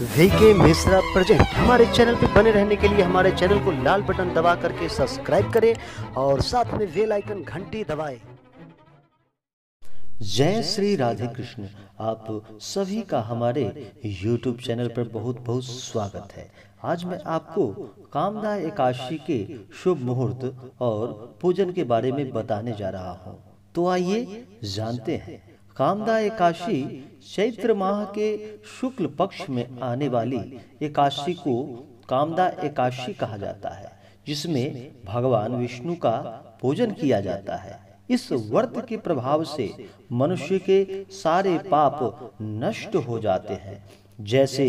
VK Mishra present हमारे channel पर बने रहने के लिए हमारे चैनल को लाल बटन दबा करके सब्सक्राइब करें और साथ में वेल आइकन घंटी दबाएं जय श्री राधे कृष्ण आप सभी का हमारे YouTube चैनल पर बहुत बहुत स्वागत है आज मैं आपको कामदा एकादशी के शुभ मुहूर्त और पूजन के बारे में बताने जा रहा हूँ तो आइए जानते हैं कामदा एकाशी चैत्र माह के शुक्ल पक्ष में आने वाली एकाशी को कामदा एकाशी कहा जाता है जिसमें भगवान विष्णु का पूजन किया जाता है इस व्रत के प्रभाव से मनुष्य के सारे पाप नष्ट हो जाते हैं जैसे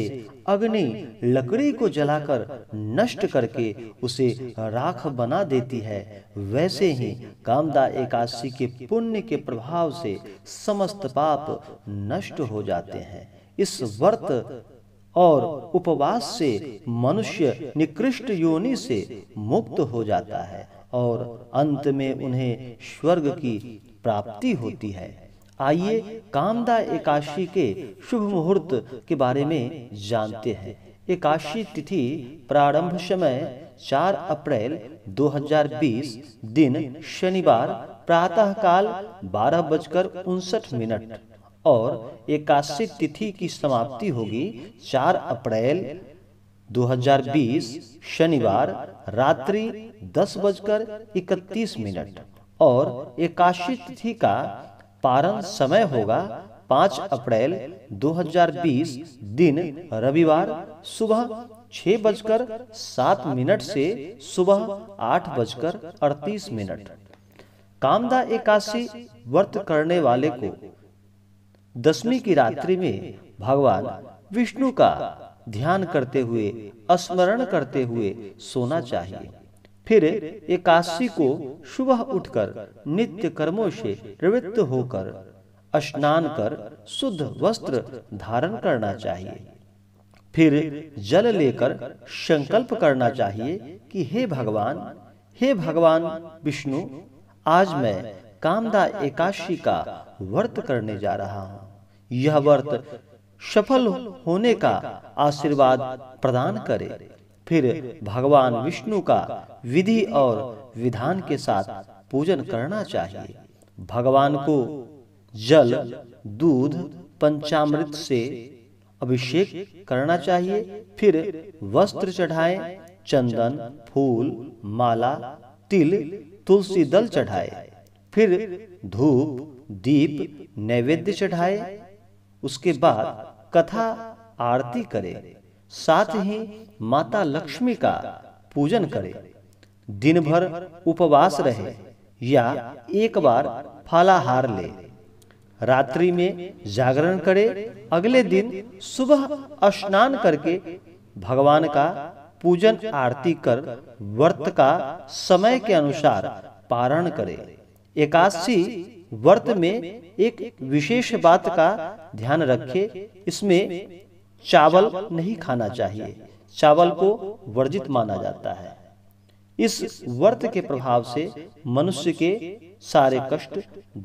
अग्नि लकड़ी को जलाकर नष्ट करके उसे राख बना देती है वैसे ही कामदा एकादशी के पुण्य के प्रभाव से समस्त पाप नष्ट हो जाते हैं इस व्रत और उपवास से मनुष्य निकृष्ट योनि से मुक्त हो जाता है और अंत में उन्हें स्वर्ग की प्राप्ति होती है आइए कामदा एकाशी के शुभ मुहूर्त के बारे में जानते हैं एकाशी तिथि प्रारंभ समय 4 अप्रैल 2020 दिन शनिवार प्रातः काल बारह बजकर उनसठ मिनट और एकादशी तिथि की समाप्ति होगी 4 अप्रैल 2020 शनिवार रात्रि दस बजकर इकतीस मिनट और एकादशी तिथि का पारण समय होगा पाँच अप्रैल 2020 दिन रविवार सुबह छह बजकर सात मिनट से सुबह आठ बजकर अड़तीस मिनट कामदा एकासी व्रत करने वाले को दसवीं की रात्रि में भगवान विष्णु का ध्यान करते हुए स्मरण करते हुए सोना चाहिए फिर एकादशी को सुबह उठकर नित्य कर्मों से प्रवृत्त होकर स्नान कर शुद्ध वस्त्र धारण करना चाहिए फिर जल लेकर संकल्प करना चाहिए कि हे भगवान हे भगवान विष्णु आज मैं कामदा एकादशी का व्रत करने जा रहा हूँ यह व्रत सफल होने का आशीर्वाद प्रदान करे फिर भगवान विष्णु का विधि और विधान के साथ पूजन करना चाहिए भगवान को जल दूध पंचामृत से अभिषेक करना चाहिए फिर वस्त्र चढ़ाएं, चंदन फूल माला तिल तुलसी दल चढ़ाए फिर धूप दीप नैवेद्य चढ़ाए उसके बाद कथा आरती करें साथ ही माता लक्ष्मी का पूजन करें दिन भर उपवास रहे या एक बार फलाहार ले रात्रि में जागरण करे अगले दिन सुबह स्नान करके भगवान का पूजन आरती कर व्रत का समय के अनुसार पारण करे एकादशी व्रत में एक विशेष बात का ध्यान रखे इसमें चावल नहीं खाना चाहिए चावल को वर्जित माना जाता है इस वर्त के प्रभाव से मनुष्य के सारे कष्ट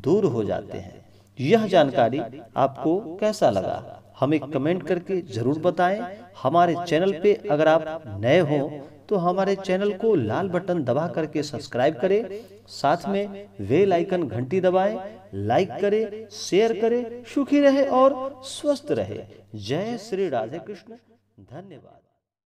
दूर हो जाते हैं यह जानकारी आपको कैसा लगा हमें कमेंट करके जरूर बताएं हमारे चैनल पे अगर आप नए हो तो हमारे चैनल को लाल बटन दबा करके सब्सक्राइब करें साथ में वेल आइकन घंटी दबाएं लाइक करे शेयर करे सुखी रहे और स्वस्थ रहे जय श्री राधे कृष्ण धन्यवाद